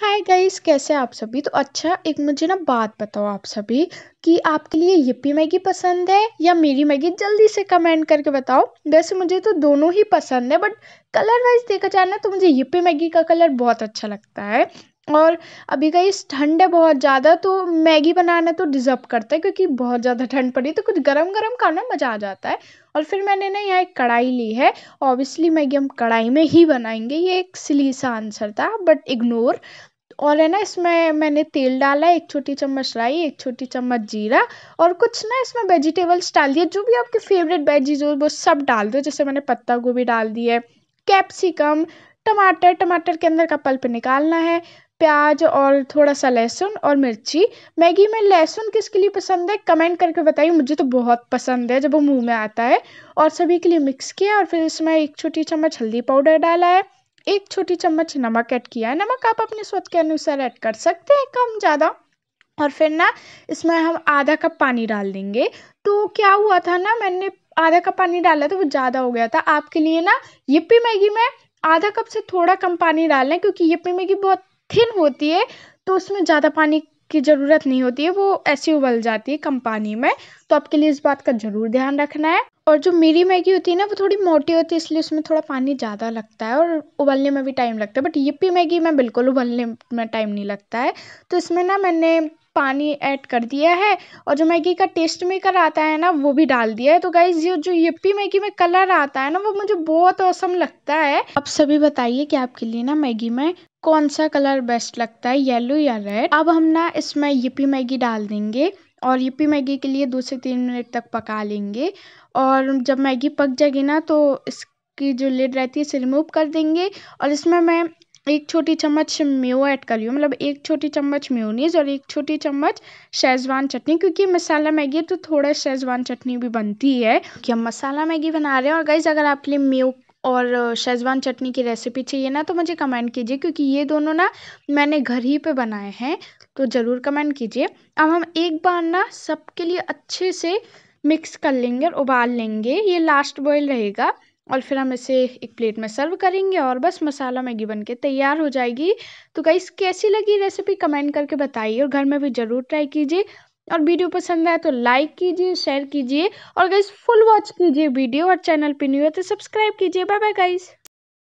hi guys कैसे आप सभी तो अच्छा एक मुझे ना बात बताओ आप सभी कि आपके लिए यिप्पी मैगी पसंद है या मेरी मैगी जल्दी से कमेंट करके बताओ वैसे मुझे तो दोनों ही पसंद है बट कलर वाइज देखा जाए ना तो मुझे यिप्पी मैगी का कलर बहुत अच्छा लगता है और अभी का इस ठंड है बहुत ज़्यादा तो मैगी बनाना तो डिज़र्व करता है क्योंकि बहुत ज़्यादा ठंड पड़ी तो कुछ गर्म गर्म खाना मज़ा आ जाता है और फिर मैंने ना यहाँ एक कढ़ाई ली है ऑब्वियसली मैगी हम कढ़ाई में ही बनाएंगे ये एक सिली सा आंसर था बट इग्नोर और है ना इसमें मैंने तेल डाला एक छोटी चम्मच राई एक छोटी चम्मच जीरा और कुछ ना इसमें वेजिटेबल्स डाल दिए जो भी आपके फेवरेट वेजीज हो वो सब डाल दो जैसे मैंने पत्ता गोभी डाल दी है कैप्सिकम टमाटर टमाटर के अंदर का पल्प निकालना है प्याज और थोड़ा सा लहसुन और मिर्ची मैगी में लहसुन किसके लिए पसंद है कमेंट करके बताइए मुझे तो बहुत पसंद है जब वो मुंह में आता है और सभी के लिए मिक्स किया और फिर इसमें एक छोटी चम्मच हल्दी पाउडर डाला है एक छोटी चम्मच नमक ऐड किया है नमक आप अपने स्वाद के अनुसार ऐड कर सकते हैं कम ज़्यादा और फिर ना इसमें हम आधा कप पानी डाल देंगे तो क्या हुआ था ना मैंने आधा कप पानी डाला तो वो ज़्यादा हो गया था आपके लिए ना यप्पी मैगी में आधा कप से थोड़ा कम पानी डालना है क्योंकि यप्पी मैगी बहुत थिन होती है तो उसमें ज़्यादा पानी की ज़रूरत नहीं होती है वो ऐसे उबल जाती है कम पानी में तो आपके लिए इस बात का ज़रूर ध्यान रखना है और जो मेरी मैगी होती है ना वो थोड़ी मोटी होती है इसलिए उसमें थोड़ा पानी ज़्यादा लगता है और उबलने में भी टाइम लगता है बट पी मैगी में बिल्कुल उबलने में टाइम नहीं लगता है तो इसमें ना मैंने पानी ऐड कर दिया है और जो मैगी का टेस्ट मेकर आता है ना वो भी डाल दिया है तो गाइज ये जो यप्पी मैगी में कलर आता है ना वो मुझे बहुत औसम लगता है आप सभी बताइए कि आपके लिए ना मैगी में कौन सा कलर बेस्ट लगता है येलो या रेड अब हम ना इसमें यूपी मैगी डाल देंगे और यूपी मैगी के लिए दो से तीन मिनट तक पका लेंगे और जब मैगी पक जाएगी ना तो इसकी जो लिड रहती है इसे रिमूव कर देंगे और इसमें मैं एक छोटी चम्मच म्यो ऐड कर रही मतलब एक छोटी चम्मच म्योनीज और एक छोटी चम्मच शेजवान चटनी क्योंकि मसाला मैगी तो थोड़ा शेजवान चटनी भी बनती है कि हम मसाला मैगी बना रहे हैं और गाइज अगर आपके लिए मेो और शेज़वान चटनी की रेसिपी चाहिए ना तो मुझे कमेंट कीजिए क्योंकि ये दोनों ना मैंने घर ही पे बनाए हैं तो ज़रूर कमेंट कीजिए अब हम एक बार ना सबके लिए अच्छे से मिक्स कर लेंगे और उबाल लेंगे ये लास्ट बॉयल रहेगा और फिर हम इसे एक प्लेट में सर्व करेंगे और बस मसाला मैगी बन के तैयार हो जाएगी तो गाइस कैसी लगी रेसिपी कमेंट करके बताइए और घर में भी ज़रूर ट्राई कीजिए और वीडियो पसंद आए तो लाइक कीजिए शेयर कीजिए और गाइज फुल वॉच कीजिए वीडियो और चैनल पे न्यू है तो सब्सक्राइब कीजिए बाय बाय गाइज